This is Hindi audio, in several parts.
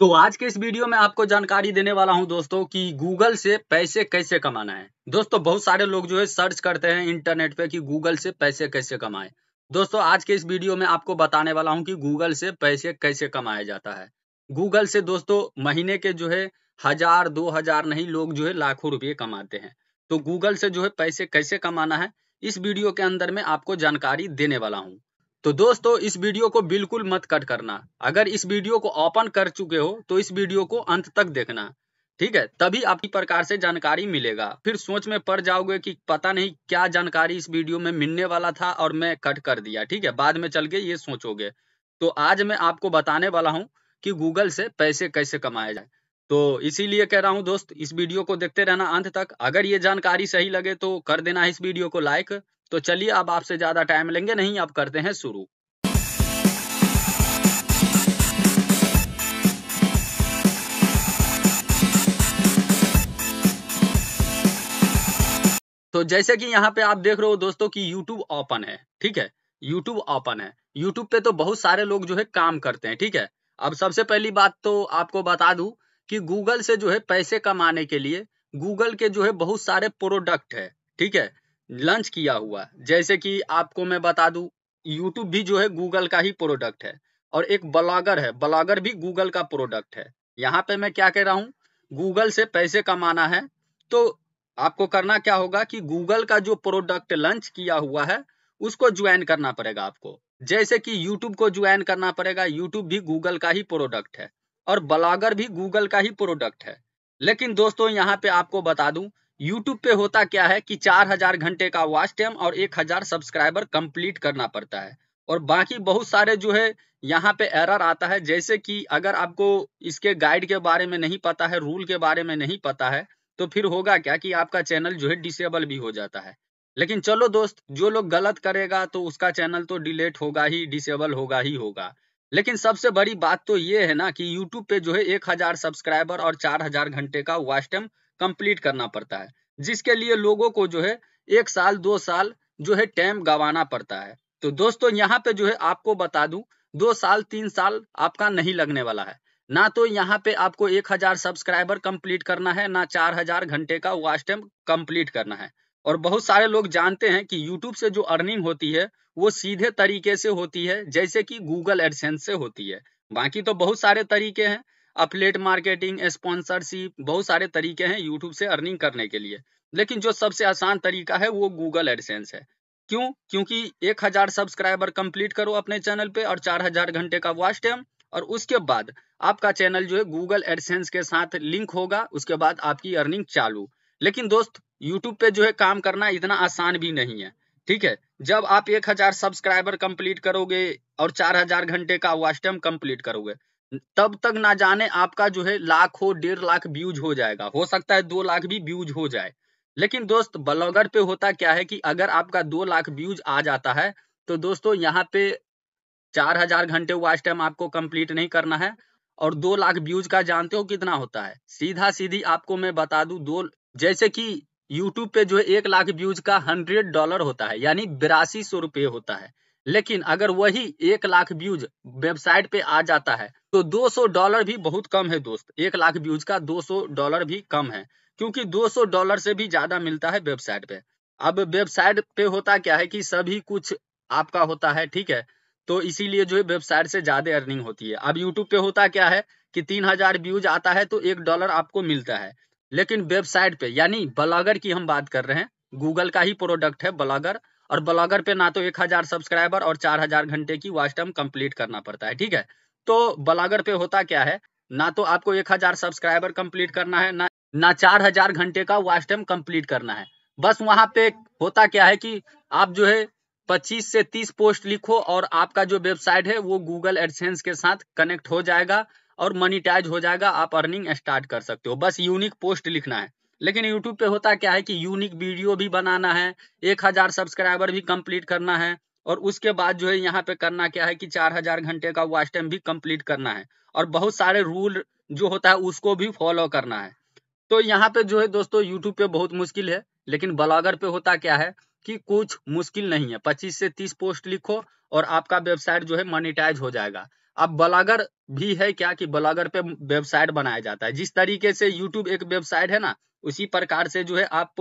तो आज के इस वीडियो में आपको जानकारी देने वाला हूं दोस्तों कि गूगल से पैसे कैसे कमाना है दोस्तों बहुत सारे लोग जो है सर्च करते हैं इंटरनेट पे कि गूगल से पैसे कैसे कमाएं दोस्तों आज के इस वीडियो में आपको बताने वाला हूं कि गूगल से पैसे कैसे कमाया जाता है गूगल से दोस्तों महीने के जो है हजार दो हजार नहीं लोग जो है लाखों रुपये कमाते हैं तो गूगल से जो है पैसे कैसे कमाना है इस वीडियो के अंदर में आपको जानकारी देने वाला हूँ तो दोस्तों इस वीडियो को बिल्कुल मत कट करना अगर इस वीडियो को ओपन कर चुके हो तो इस वीडियो को अंत तक देखना ठीक है तभी आपकी प्रकार से जानकारी मिलेगा फिर सोच में पड़ जाओगे कि पता नहीं क्या जानकारी इस वीडियो में मिलने वाला था और मैं कट कर दिया ठीक है बाद में चल के ये सोचोगे तो आज मैं आपको बताने वाला हूँ कि गूगल से पैसे कैसे कमाए जाए तो इसीलिए कह रहा हूँ दोस्त इस वीडियो को देखते रहना अंत तक अगर ये जानकारी सही लगे तो कर देना इस वीडियो को लाइक तो चलिए अब आपसे ज्यादा टाइम लेंगे नहीं अब करते हैं शुरू तो जैसे कि यहाँ पे आप देख रहे हो दोस्तों कि YouTube ओपन है ठीक है YouTube ओपन है YouTube पे तो बहुत सारे लोग जो है काम करते हैं ठीक है अब सबसे पहली बात तो आपको बता दू कि Google से जो है पैसे कमाने के लिए Google के जो है बहुत सारे प्रोडक्ट है ठीक है लॉन्च किया हुआ जैसे कि आपको मैं बता दूं यूट्यूब भी जो है गूगल का ही प्रोडक्ट है और एक ब्लॉगर है ब्लॉगर भी गूगल का प्रोडक्ट है यहाँ पे मैं क्या कह रहा हूँ गूगल से पैसे कमाना है तो आपको करना क्या होगा कि गूगल का जो प्रोडक्ट लॉन्च किया हुआ है उसको ज्वाइन करना पड़ेगा आपको जैसे कि यूट्यूब को ज्वाइन करना पड़ेगा यूट्यूब भी गूगल का ही प्रोडक्ट है और ब्लॉगर भी गूगल का ही प्रोडक्ट है लेकिन दोस्तों यहाँ पे आपको बता दूं यूट्यूब पे होता क्या है कि 4000 घंटे का वॉच टाइम और 1000 सब्सक्राइबर कंप्लीट करना पड़ता है और बाकी बहुत सारे जो है यहाँ पे एरर आता है जैसे कि अगर आपको इसके गाइड के बारे में नहीं पता है रूल के बारे में नहीं पता है तो फिर होगा क्या कि आपका चैनल जो है डिसेबल भी हो जाता है लेकिन चलो दोस्त जो लोग गलत करेगा तो उसका चैनल तो डिलेट होगा ही डिसेबल होगा ही होगा लेकिन सबसे बड़ी बात तो ये है ना कि YouTube पे जो है 1000 सब्सक्राइबर और 4000 घंटे का वॉच टाइम कंप्लीट करना पड़ता है जिसके लिए लोगों को जो है एक साल दो साल जो है टाइम गवाना पड़ता है तो दोस्तों यहाँ पे जो है आपको बता दू दो साल तीन साल आपका नहीं लगने वाला है ना तो यहाँ पे आपको एक हजार सब्सक्राइबर कंप्लीट करना है ना चार हजार घंटे का वॉच टाइम कंप्लीट करना है और बहुत सारे लोग जानते हैं कि YouTube से जो अर्निंग होती है वो सीधे तरीके से होती है जैसे कि Google एडसेंस से होती है बाकी तो बहुत सारे तरीके हैं अपलेट मार्केटिंग स्पॉन्सरशिप बहुत सारे तरीके हैं यूट्यूब से अर्निंग करने के लिए लेकिन जो सबसे आसान तरीका है वो गूगल एडसेंस है क्यों क्योंकि एक हजार सब्सक्राइबर कंप्लीट करो अपने चैनल पे और चार हजार घंटे का वॉच टाइम और उसके बाद आपका चैनल जो है गूगल एडसेंस के साथ लिंक होगा उसके बाद आपकी अर्निंग चालू लेकिन दोस्त यूट्यूब पे जो है काम करना इतना आसान भी नहीं है ठीक है जब आप एक हजार सब्सक्राइबर कंप्लीट करोगे और चार हजार घंटे का वॉच टाइम कंप्लीट करोगे तब तक ना जाने आपका जो है लाख हो डेढ़ लाख व्यूज हो जाएगा हो सकता है दो लाख भी व्यूज हो जाए लेकिन दोस्त ब्लॉगर पे होता क्या है कि अगर आपका दो लाख व्यूज आ जाता है तो दोस्तों यहाँ पे चार हजार घंटे वॉच टाइम आपको कंप्लीट नहीं करना है और दो लाख व्यूज का जानते हो कितना होता है सीधा सीधी आपको मैं बता दू दो जैसे कि यूट्यूब पे जो है एक लाख व्यूज का हंड्रेड डॉलर होता है यानी बिरासी सौ रुपये होता है लेकिन अगर वही एक लाख व्यूज वेबसाइट पे आ जाता है तो 200 डॉलर भी बहुत कम है दोस्त एक लाख व्यूज का 200 डॉलर भी कम है क्योंकि 200 डॉलर से भी ज्यादा मिलता है वेबसाइट पे अब वेबसाइट पे होता क्या है कि सभी कुछ आपका होता है ठीक है तो इसीलिए जो है वेबसाइट से ज्यादा अर्निंग होती है अब यूट्यूब पे होता क्या है कि तीन हजार व्यूज आता है तो एक डॉलर आपको मिलता है लेकिन वेबसाइट पे यानी ब्लॉगर की हम बात कर रहे हैं गूगल का ही प्रोडक्ट है ब्लॉगर और ब्लॉगर पे ना तो एक हजार सब्सक्राइबर और चार हजार घंटे की वॉच टाइम कंप्लीट करना पड़ता है ठीक है तो ब्लॉगर पे होता क्या है ना तो आपको एक हजार सब्सक्राइबर कंप्लीट करना है ना ना चार हजार घंटे का वॉच टाइम कंप्लीट करना है बस वहां पे होता क्या है कि आप जो है पच्चीस से तीस पोस्ट लिखो और आपका जो वेबसाइट है वो गूगल एडसेंस के साथ कनेक्ट हो जाएगा और मनीटाइज हो जाएगा आप अर्निंग स्टार्ट कर सकते हो बस यूनिक पोस्ट लिखना है लेकिन यूट्यूब पे होता क्या है कि यूनिक वीडियो भी बनाना है एक हजार सब्सक्राइबर भी कंप्लीट करना है और उसके बाद जो है यहाँ पे करना क्या है कि चार हजार घंटे का वॉच टाइम भी कंप्लीट करना है और बहुत सारे रूल जो होता है उसको भी फॉलो करना है तो यहाँ पे जो है दोस्तों यूट्यूब पे बहुत मुश्किल है लेकिन ब्लॉगर पे होता क्या है कि कुछ मुश्किल नहीं है पच्चीस से तीस पोस्ट लिखो और आपका वेबसाइट जो है मोनिटाइज हो जाएगा अब ब्लॉगर भी है क्या कि ब्लॉगर पे वेबसाइट बनाया जाता है जिस तरीके से यूट्यूब एक वेबसाइट है ना उसी प्रकार से जो है आप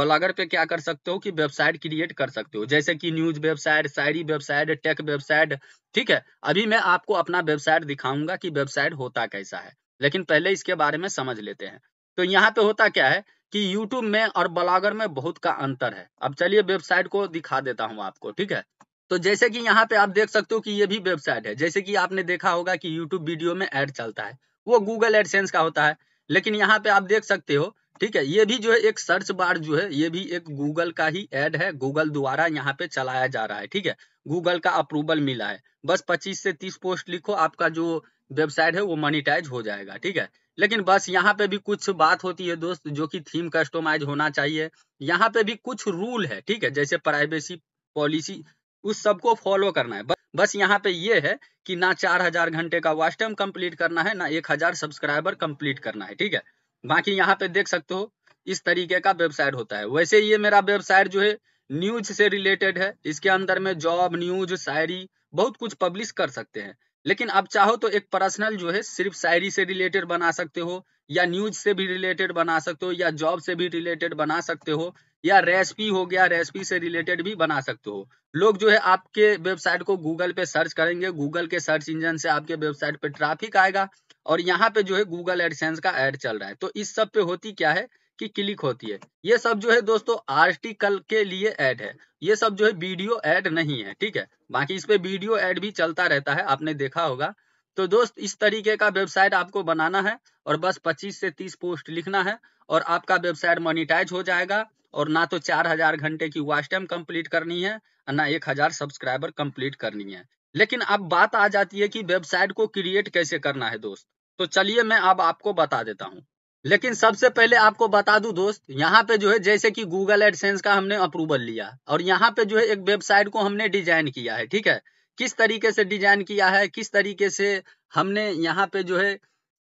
ब्लॉगर पे क्या कर सकते हो कि वेबसाइट क्रिएट कर सकते हो जैसे कि न्यूज वेबसाइट शायरी वेबसाइट टेक वेबसाइट ठीक है अभी मैं आपको अपना वेबसाइट दिखाऊंगा कि वेबसाइट होता कैसा है लेकिन पहले इसके बारे में समझ लेते हैं तो यहाँ पे होता क्या है कि यूट्यूब में और ब्लॉगर में बहुत का अंतर है अब चलिए वेबसाइट को दिखा देता हूँ आपको ठीक है तो जैसे कि यहाँ पे आप देख सकते हो कि ये भी वेबसाइट है जैसे कि आपने देखा होगा कि यूट्यूब वीडियो में एड चलता है वो गूगल एडसेंस का होता है लेकिन यहाँ पे आप देख सकते हो ठीक है ये भी जो है एक सर्च बार जो है ये भी एक गूगल का ही एड है गूगल द्वारा यहाँ पे चलाया जा रहा है ठीक है गूगल का अप्रूवल मिला है बस 25 से 30 पोस्ट लिखो आपका जो वेबसाइट है वो मोनिटाइज हो जाएगा ठीक है लेकिन बस यहाँ पे भी कुछ बात होती है दोस्त जो कि थीम कस्टोमाइज होना चाहिए यहाँ पे भी कुछ रूल है ठीक है जैसे प्राइवेसी पॉलिसी उस सबको फॉलो करना है बस यहाँ पे ये है कि ना चार हजार घंटे का वॉस्टम कम्प्लीट कंप्लीट करना है ना एक हजार सब्सक्राइबर कंप्लीट करना है ठीक है बाकी यहाँ पे देख सकते हो इस तरीके का वेबसाइट होता है वैसे ये मेरा वेबसाइट जो है न्यूज से रिलेटेड है इसके अंदर में जॉब न्यूज शायरी बहुत कुछ पब्लिश कर सकते हैं लेकिन आप चाहो तो एक पर्सनल जो है सिर्फ शायरी से रिलेटेड बना सकते हो या न्यूज से भी रिलेटेड बना सकते हो या जॉब से भी रिलेटेड बना सकते हो या रेसिपी हो गया रेसिपी से रिलेटेड भी बना सकते हो लोग जो है आपके वेबसाइट को गूगल पे सर्च करेंगे गूगल के सर्च इंजन से आपके वेबसाइट पे ट्रैफिक आएगा और यहाँ पे जो है गूगल एडसेंस का एड चल रहा है तो इस सब पे होती क्या है कि क्लिक होती है ये सब जो है दोस्तों आर्टिकल के लिए एड है ये सब जो है वीडियो एड नहीं है ठीक है बाकी इस पे वीडियो एड भी चलता रहता है आपने देखा होगा तो दोस्त इस तरीके का वेबसाइट आपको बनाना है और बस 25 से 30 पोस्ट लिखना है और आपका वेबसाइट मोनिटाइज हो जाएगा और ना तो 4000 घंटे की वॉच टाइम कंप्लीट करनी है ना 1000 सब्सक्राइबर कंप्लीट करनी है लेकिन अब बात आ जाती है कि वेबसाइट को क्रिएट कैसे करना है दोस्त तो चलिए मैं अब आपको बता देता हूँ लेकिन सबसे पहले आपको बता दू दोस्त यहाँ पे जो है जैसे कि गूगल एडसेंस का हमने अप्रूवल लिया और यहाँ पे जो है एक वेबसाइट को हमने डिजाइन किया है ठीक है किस तरीके से डिजाइन किया है किस तरीके से हमने यहाँ पे जो है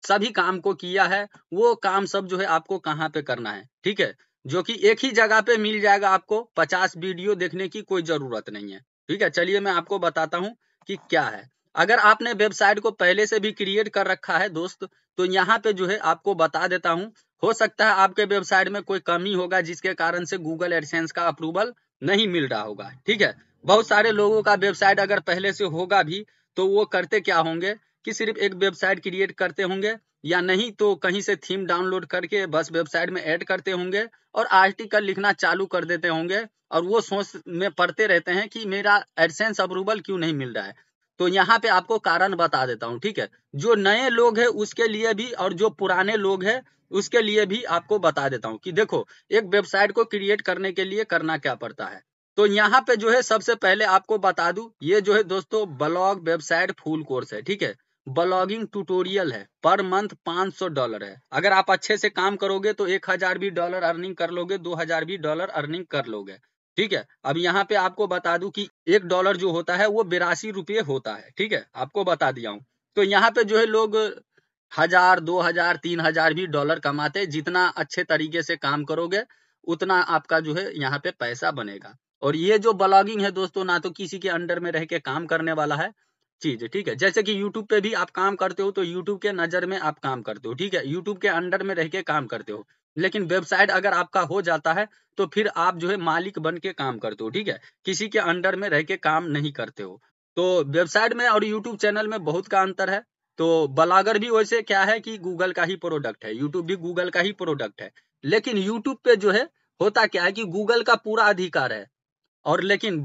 सभी काम को किया है वो काम सब जो है आपको कहाँ पे करना है ठीक है जो कि एक ही जगह पे मिल जाएगा आपको पचास वीडियो देखने की कोई जरूरत नहीं है ठीक है चलिए मैं आपको बताता हूँ कि क्या है अगर आपने वेबसाइट को पहले से भी क्रिएट कर रखा है दोस्त तो यहाँ पे जो है आपको बता देता हूँ हो सकता है आपके वेबसाइट में कोई कमी होगा जिसके कारण से गूगल एडसेंस का अप्रूवल नहीं मिल रहा होगा ठीक है बहुत सारे लोगों का वेबसाइट अगर पहले से होगा भी तो वो करते क्या होंगे कि सिर्फ एक वेबसाइट क्रिएट करते होंगे या नहीं तो कहीं से थीम डाउनलोड करके बस वेबसाइट में ऐड करते होंगे और आर्टिकल लिखना चालू कर देते होंगे और वो सोच में पड़ते रहते हैं कि मेरा एडसेंस अप्रूवल क्यों नहीं मिल रहा है तो यहाँ पे आपको कारण बता देता हूँ ठीक है जो नए लोग हैं उसके लिए भी और जो पुराने लोग हैं उसके लिए भी आपको बता देता हूँ कि देखो एक वेबसाइट को क्रिएट करने के लिए करना क्या पड़ता है तो यहाँ पे जो है सबसे पहले आपको बता दू ये जो है दोस्तों ब्लॉग वेबसाइट फुल कोर्स है ठीक है ब्लॉगिंग ट्यूटोरियल है पर मंथ 500 डॉलर है अगर आप अच्छे से काम करोगे तो एक हजार भी डॉलर अर्निंग कर लोगे दो हजार भी डॉलर अर्निंग कर लोगे ठीक है अब यहाँ पे आपको बता दू कि एक डॉलर जो होता है वो बिरासी रुपये होता है ठीक है आपको बता दिया हूँ तो यहाँ पे जो है लोग हजार दो हजार तीन हजार भी डॉलर कमाते जितना अच्छे तरीके से काम करोगे उतना आपका जो है यहाँ पे पैसा बनेगा और ये जो ब्लॉगिंग है दोस्तों ना तो किसी के अंडर में रह के काम करने वाला है चीज ठीक है जैसे कि YouTube पे भी आप काम करते हो तो YouTube के नजर में आप काम करते हो ठीक है YouTube के अंडर में रह के काम करते हो लेकिन वेबसाइट अगर आपका हो जाता है तो फिर आप जो है मालिक बन के काम करते हो ठीक है किसी के अंडर में रह के काम नहीं करते हो तो वेबसाइट में और यूट्यूब चैनल में बहुत का अंतर है तो बलागर भी वैसे क्या है कि गूगल का ही प्रोडक्ट है यूट्यूब भी गूगल का ही प्रोडक्ट है लेकिन यूट्यूब पे जो है होता क्या है कि गूगल का पूरा अधिकार है और लेकिन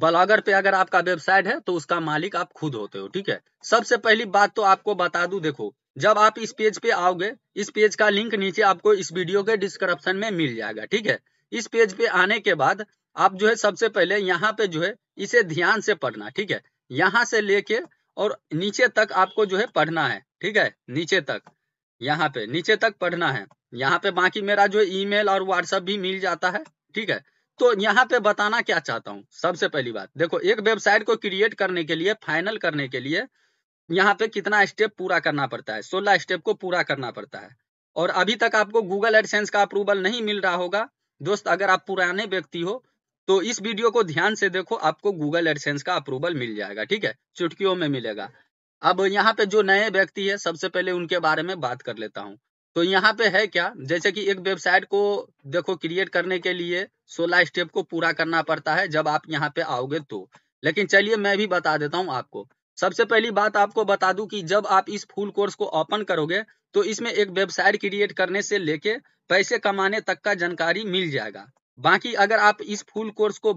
ब्लॉगर पे अगर आपका वेबसाइट है तो उसका मालिक आप खुद होते हो ठीक है सबसे पहली बात तो आपको बता दू देखो जब आप इस पेज पे आओगे इस पेज का लिंक नीचे आपको इस वीडियो के डिस्क्रिप्शन में मिल जाएगा ठीक है इस पेज पे आने के बाद आप जो है सबसे पहले यहाँ पे जो है इसे ध्यान से पढ़ना ठीक है यहाँ से लेके और नीचे तक आपको जो है पढ़ना है ठीक है नीचे तक यहाँ पे नीचे तक पढ़ना है यहाँ पे बाकी मेरा जो ईमेल और व्हाट्सअप भी मिल जाता है ठीक है तो यहाँ पे बताना क्या चाहता हूँ सबसे पहली बात देखो एक वेबसाइट को क्रिएट करने के लिए फाइनल करने के लिए यहाँ पे कितना स्टेप पूरा करना पड़ता है सोलह स्टेप को पूरा करना पड़ता है और अभी तक आपको गूगल एडसेंस का अप्रूवल नहीं मिल रहा होगा दोस्त अगर आप पुराने व्यक्ति हो तो इस वीडियो को ध्यान से देखो आपको गूगल एडसेंस का अप्रूवल मिल जाएगा ठीक है चुटकियों में मिलेगा अब यहाँ पे जो नए व्यक्ति है सबसे पहले उनके बारे में बात कर लेता हूँ तो यहाँ पे है क्या जैसे कि एक वेबसाइट को देखो क्रिएट करने के लिए 16 स्टेप को पूरा करना पड़ता है जब आप यहाँ पे आओगे तो लेकिन चलिए मैं भी बता देता हूँ आपको सबसे पहली बात आपको बता दू कि जब आप इस फुल कोर्स को ओपन करोगे तो इसमें एक वेबसाइट क्रिएट करने से लेके पैसे कमाने तक का जानकारी मिल जाएगा बाकी अगर आप इस फुल कोर्स को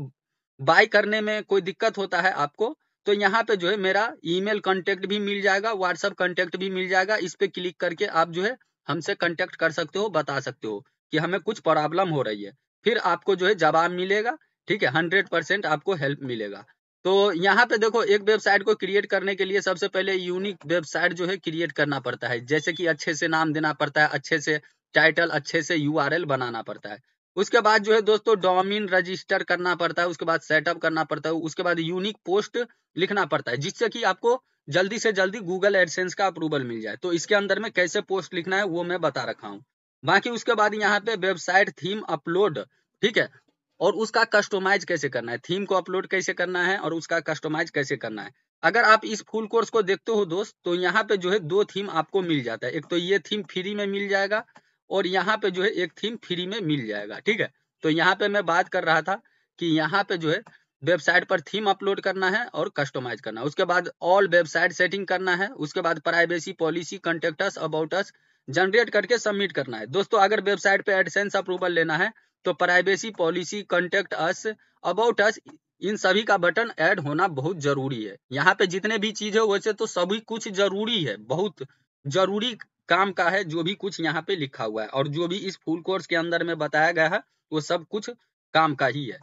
बाय करने में कोई दिक्कत होता है आपको तो यहाँ पे जो है मेरा ईमेल कांटेक्ट भी मिल जाएगा व्हाट्सअप कांटेक्ट भी मिल जाएगा इस पे क्लिक करके आप जो है हमसे कॉन्टेक्ट कर सकते हो बता सकते हो कि हमें कुछ प्रॉब्लम हो रही है फिर आपको जो है जवाब मिलेगा ठीक है हंड्रेड परसेंट आपको हेल्प मिलेगा तो यहाँ पे देखो एक वेबसाइट को क्रिएट करने के लिए सबसे पहले यूनिक वेबसाइट जो है क्रिएट करना पड़ता है जैसे कि अच्छे से नाम देना पड़ता है अच्छे से टाइटल अच्छे से यू बनाना पड़ता है उसके बाद जो है दोस्तों डोमिन रजिस्टर करना पड़ता है उसके बाद सेटअप करना पड़ता है उसके बाद यूनिक पोस्ट लिखना पड़ता है जिससे कि आपको जल्दी से जल्दी गूगल एडसेंस का अप्रूवल मिल जाए तो इसके अंदर में कैसे पोस्ट लिखना है वो मैं बता रखा हूँ बाकी उसके बाद यहाँ पे वेबसाइट थीम अपलोड ठीक है और उसका कस्टोमाइज कैसे करना है थीम को अपलोड कैसे करना है और उसका कस्टोमाइज कैसे करना है अगर आप इस फुल कोर्स को देखते हो दोस्त तो यहाँ पे जो है दो थीम आपको मिल जाता है एक तो ये थीम फ्री में मिल जाएगा और यहाँ पे जो है एक थीम फ्री में मिल जाएगा ठीक है तो यहाँ पे मैं बात कर रहा था कि यहाँ पे जो है वेबसाइट पर थीम अपलोड करना है और कस्टमाइज करना है उसके बाद ऑल वेबसाइट सेटिंग करना है उसके बाद privacy policy contact us about us generate करके सबमिट करना है दोस्तों अगर वेबसाइट पे एडसेंस अप्रूवल लेना है तो privacy policy contact us about us इन सभी का बटन ऐड होना बहुत जरूरी है यहाँ पे जितने भी चीज है वैसे तो सभी कुछ जरूरी है बहुत जरूरी काम का है जो भी कुछ यहाँ पे लिखा हुआ है और जो भी इस फुल कोर्स के अंदर में बताया गया है वो सब कुछ काम का ही है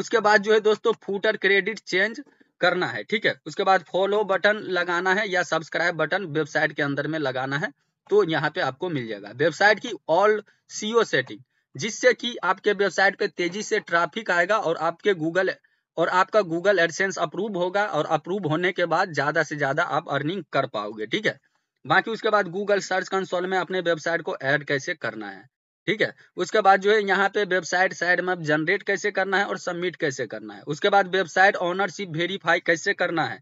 उसके बाद जो है दोस्तों फूटर क्रेडिट चेंज करना है ठीक है उसके बाद फॉलो बटन लगाना है या सब्सक्राइब बटन वेबसाइट के अंदर में लगाना है तो यहाँ पे आपको मिल जाएगा वेबसाइट की ऑल सीओ सेटिंग जिससे कि आपके वेबसाइट पे तेजी से ट्रैफिक आएगा और आपके गूगल और आपका गूगल एडसेंस अप्रूव होगा और अप्रूव होने के बाद ज्यादा से ज्यादा आप अर्निंग कर पाओगे ठीक है बाकी उसके बाद गूगल सर्च कंसोल में अपने वेबसाइट को ऐड कैसे करना है ठीक है उसके बाद जो है यहाँ पे वेबसाइट साइड में जनरेट कैसे करना है और सबमिट कैसे करना है उसके बाद वेबसाइट ऑनरशिप वेरीफाई कैसे करना है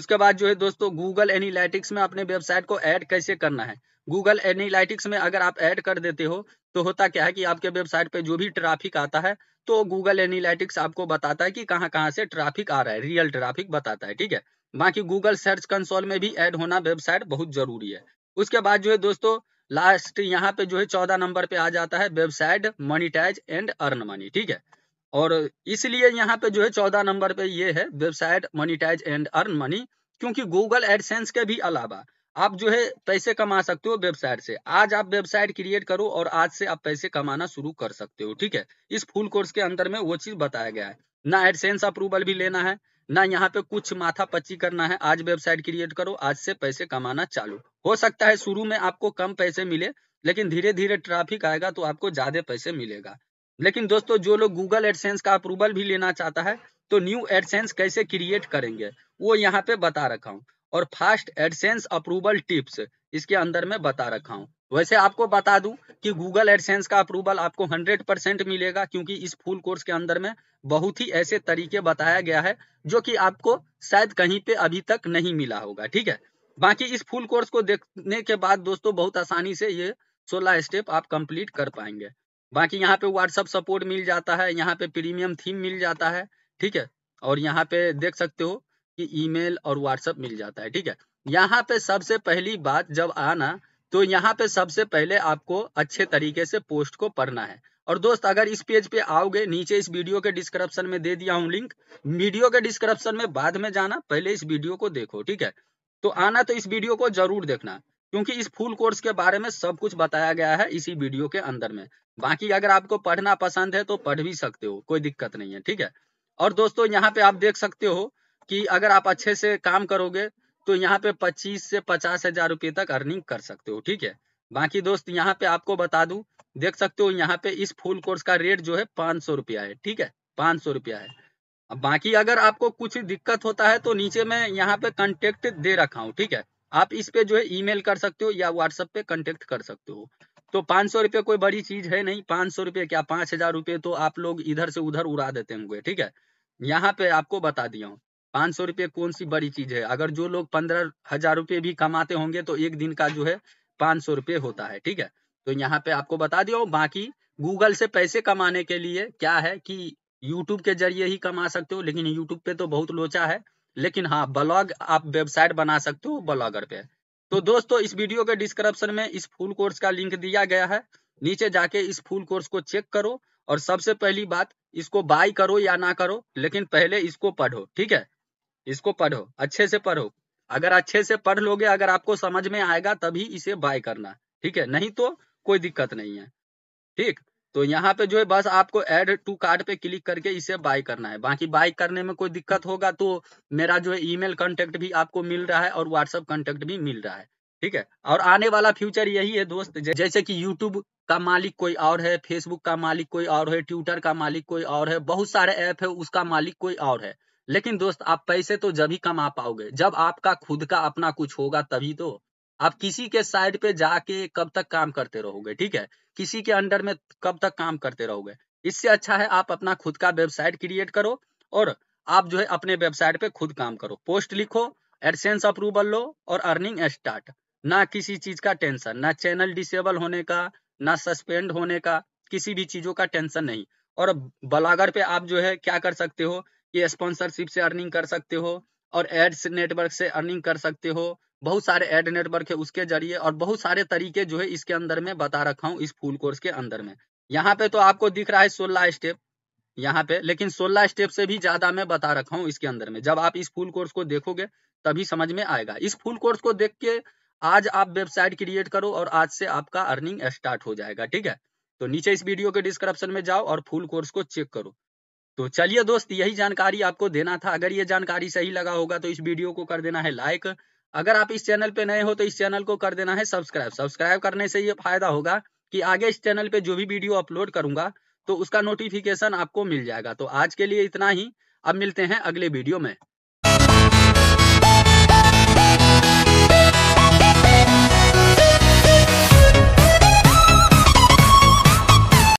उसके बाद जो है दोस्तों गूगल एनालिटिक्स में अपने वेबसाइट को ऐड कैसे करना है गूगल एनालिटिक्स में अगर आप ऐड कर देते हो तो होता क्या है कि आपके वेबसाइट पे जो भी ट्रैफिक आता है तो गूगल एनालिटिक्स आपको बताता है कि कहाँ कहाँ से ट्रैफिक आ रहा है रियल ट्रैफिक बताता है ठीक है बाकी गूगल सर्च कंसोल में भी ऐड होना वेबसाइट बहुत जरूरी है उसके बाद जो है दोस्तों लास्ट यहाँ पे जो है चौदह नंबर पे आ जाता है website monetize and earn money ठीक है और इसलिए यहाँ पे जो है चौदह नंबर पे ये है website monetize and earn money क्योंकि गूगल एडसेंस के भी अलावा आप जो है पैसे कमा सकते हो वेबसाइट से आज आप वेबसाइट क्रिएट करो और आज से आप पैसे कमाना शुरू कर सकते हो ठीक है इस फुल कोर्स के अंदर में वो चीज बताया गया है ना एडसेंस अप्रूवल भी लेना है ना यहाँ पे कुछ माथा पच्ची करना है आज वेबसाइट क्रिएट करो आज से पैसे कमाना चालू हो सकता है शुरू में आपको कम पैसे मिले लेकिन धीरे धीरे ट्रैफिक आएगा तो आपको ज्यादा पैसे मिलेगा लेकिन दोस्तों जो लोग गूगल एडसेंस का अप्रूवल भी लेना चाहता है तो न्यू एडसेंस कैसे क्रिएट करेंगे वो यहाँ पे बता रखा हूँ और फास्ट एडसेंस अप्रूवल टिप्स इसके अंदर में बता रखा हूँ वैसे आपको बता दूं कि गूगल एडसेंस का अप्रूवल आपको 100 परसेंट मिलेगा क्योंकि इस फुल कोर्स के अंदर में बहुत ही ऐसे तरीके बताया गया है जो कि आपको शायद कहीं पे अभी तक नहीं मिला होगा ठीक है बाकी इस फुल कोर्स को देखने के बाद दोस्तों बहुत आसानी से ये सोलह स्टेप आप कंप्लीट कर पाएंगे बाकी यहाँ पे व्हाट्सअप सपोर्ट मिल जाता है यहाँ पे प्रीमियम थीम मिल जाता है ठीक है और यहाँ पे देख सकते हो कि ईमेल और व्हाट्सअप मिल जाता है ठीक है यहाँ पे सबसे पहली बात जब आना तो यहाँ पे सबसे पहले आपको अच्छे तरीके से पोस्ट को पढ़ना है और दोस्त अगर इस पेज पे आओगे नीचे इस वीडियो के डिस्क्रिप्शन में दे दिया हूँ लिंक वीडियो के डिस्क्रिप्शन में बाद में जाना पहले इस वीडियो को देखो ठीक है तो आना तो इस वीडियो को जरूर देखना क्योंकि इस फुल कोर्स के बारे में सब कुछ बताया गया है इसी वीडियो के अंदर में बाकी अगर आपको पढ़ना पसंद है तो पढ़ भी सकते हो कोई दिक्कत नहीं है ठीक है और दोस्तों यहाँ पे आप देख सकते हो कि अगर आप अच्छे से काम करोगे तो यहाँ पे 25 से पचास हजार रुपये तक अर्निंग कर सकते हो ठीक है बाकी दोस्त यहाँ पे आपको बता दू देख सकते हो यहाँ पे इस फुल कोर्स का रेट जो है पांच सौ रुपया है ठीक है पांच सौ रुपया है अब बाकी अगर आपको कुछ दिक्कत होता है तो नीचे में यहाँ पे कॉन्टेक्ट दे रखा हूँ ठीक है आप इस पे जो है ईमेल कर सकते हो या व्हाट्सएप पे कॉन्टेक्ट कर सकते हो तो पांच सौ रुपये कोई बड़ी चीज है नहीं पांच सौ रुपये क्या पांच हजार रुपये तो आप लोग इधर से उधर उड़ा देते होंगे ठीक है यहाँ पे आपको बता दिया हूँ पाँच सौ रुपये कौन सी बड़ी चीज है अगर जो लोग पंद्रह हजार रुपये भी कमाते होंगे तो एक दिन का जो है पाँच सौ रुपये होता है ठीक है तो यहाँ पे आपको बता दिया बाकी गूगल से पैसे कमाने के लिए क्या है कि यूट्यूब के जरिए ही कमा सकते हो लेकिन यूट्यूब पे तो बहुत लोचा है लेकिन हाँ ब्लॉग आप वेबसाइट बना सकते हो ब्लॉगर पे तो दोस्तों इस वीडियो के डिस्क्रिप्शन में इस फुल कोर्स का लिंक दिया गया है नीचे जाके इस फुल कोर्स को चेक करो और सबसे पहली बात इसको बाय करो या ना करो लेकिन पहले इसको पढ़ो ठीक है इसको पढ़ो अच्छे से पढ़ो अगर अच्छे से पढ़ लोगे अगर आपको समझ में आएगा तभी इसे बाय करना ठीक है नहीं तो कोई दिक्कत नहीं है ठीक तो यहाँ पे जो है बस आपको एड टू कार्ड पे क्लिक करके इसे बाय करना है बाकी बाय करने में कोई दिक्कत होगा तो मेरा जो है ईमेल कॉन्टेक्ट भी आपको मिल रहा है और व्हाट्सएप कॉन्टेक्ट भी मिल रहा है ठीक है और आने वाला फ्यूचर यही है दोस्त जैसे कि यूट्यूब का मालिक कोई और है फेसबुक का मालिक कोई और है ट्विटर का मालिक कोई और है बहुत सारे ऐप है उसका मालिक कोई और है लेकिन दोस्त आप पैसे तो जब ही कमा पाओगे जब आपका खुद का अपना कुछ होगा तभी तो आप किसी के साइड पे जाके कब तक काम करते रहोगे ठीक है किसी के अंडर में कब तक काम करते रहोगे इससे अच्छा है आप अपना खुद का वेबसाइट क्रिएट करो और आप जो है अपने वेबसाइट पे खुद काम करो पोस्ट लिखो एडसेंस अप्रूवल लो और अर्निंग स्टार्ट ना किसी चीज का टेंशन ना चैनल डिसेबल होने का ना सस्पेंड होने का किसी भी चीजों का टेंशन नहीं और ब्लॉगर पे आप जो है क्या कर सकते हो कि स्पॉन्सरशिप से अर्निंग कर सकते हो और एड्स नेटवर्क से अर्निंग कर सकते हो बहुत सारे एड नेटवर्क है उसके जरिए और बहुत सारे तरीके जो है इसके अंदर में बता रखा हूँ इस फुल कोर्स के अंदर में यहाँ पे तो आपको दिख रहा है सोलह स्टेप यहाँ पे लेकिन सोलह स्टेप से भी ज्यादा मैं बता रखा हूँ इसके अंदर में जब आप इस फुल कोर्स को देखोगे तभी समझ में आएगा इस फुल कोर्स को देख के आज आप वेबसाइट क्रिएट करो और आज से आपका अर्निंग स्टार्ट हो जाएगा ठीक है तो नीचे इस वीडियो के डिस्क्रिप्शन में जाओ और फुल कोर्स को चेक करो तो चलिए दोस्त यही जानकारी आपको देना था अगर ये जानकारी सही लगा होगा तो इस वीडियो को कर देना है लाइक अगर आप इस चैनल पे नए हो तो इस चैनल को कर देना है सब्सक्राइब सब्सक्राइब करने से ये फायदा होगा कि आगे इस चैनल पे जो भी वीडियो अपलोड करूंगा तो उसका नोटिफिकेशन आपको मिल जाएगा तो आज के लिए इतना ही अब मिलते हैं अगले वीडियो में